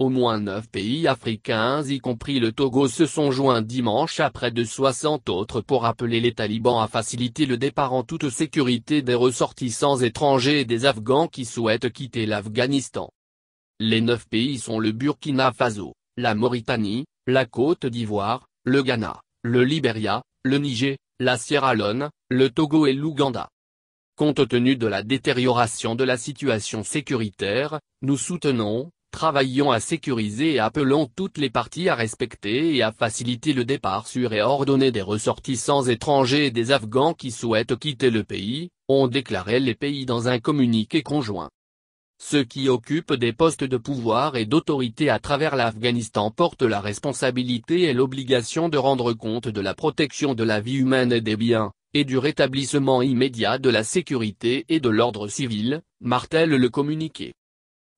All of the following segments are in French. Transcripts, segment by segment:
Au moins neuf pays africains y compris le Togo se sont joints dimanche à près de 60 autres pour appeler les talibans à faciliter le départ en toute sécurité des ressortissants étrangers et des Afghans qui souhaitent quitter l'Afghanistan. Les neuf pays sont le Burkina Faso, la Mauritanie, la Côte d'Ivoire, le Ghana, le Liberia, le Niger, la Sierra Leone, le Togo et l'Ouganda. Compte tenu de la détérioration de la situation sécuritaire, nous soutenons, Travaillons à sécuriser et appelons toutes les parties à respecter et à faciliter le départ sûr et ordonner des ressortissants étrangers et des Afghans qui souhaitent quitter le pays, ont déclaré les pays dans un communiqué conjoint. Ceux qui occupent des postes de pouvoir et d'autorité à travers l'Afghanistan portent la responsabilité et l'obligation de rendre compte de la protection de la vie humaine et des biens, et du rétablissement immédiat de la sécurité et de l'ordre civil, martèle le communiqué.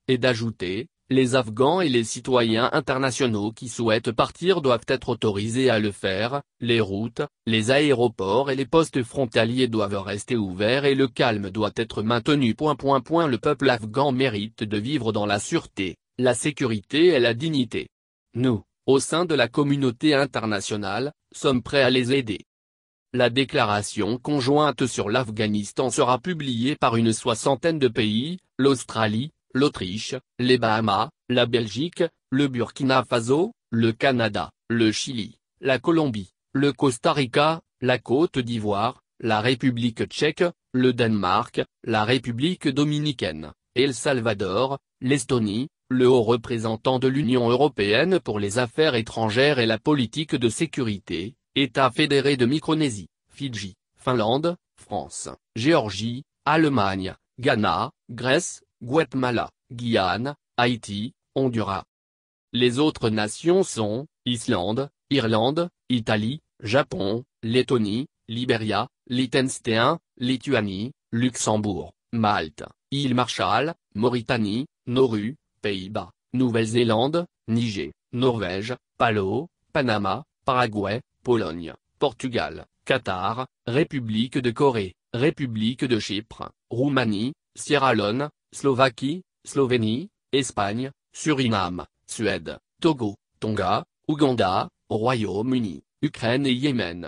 Et d'ajouter, les Afghans et les citoyens internationaux qui souhaitent partir doivent être autorisés à le faire, les routes, les aéroports et les postes frontaliers doivent rester ouverts et le calme doit être maintenu. le peuple afghan mérite de vivre dans la sûreté, la sécurité et la dignité. Nous, au sein de la communauté internationale, sommes prêts à les aider. La déclaration conjointe sur l'Afghanistan sera publiée par une soixantaine de pays, l'Australie, l'Autriche, les Bahamas, la Belgique, le Burkina Faso, le Canada, le Chili, la Colombie, le Costa Rica, la Côte d'Ivoire, la République tchèque, le Danemark, la République dominicaine, El Salvador, l'Estonie, le haut représentant de l'Union européenne pour les affaires étrangères et la politique de sécurité, État fédéré de Micronésie, Fidji, Finlande, France, Géorgie, Allemagne, Ghana, Grèce, Guatemala, Guyane, Haïti, Honduras. Les autres nations sont, Islande, Irlande, Italie, Japon, Lettonie, Liberia, Liechtenstein, Lituanie, Luxembourg, Malte, île Marshall, Mauritanie, Nauru, Pays-Bas, Nouvelle-Zélande, Niger, Norvège, Palau, Panama, Paraguay, Pologne, Portugal, Qatar, République de Corée, République de Chypre, Roumanie, Sierra Leone, Slovaquie, Slovénie, Espagne, Suriname, Suède, Togo, Tonga, Ouganda, Royaume-Uni, Ukraine et Yémen.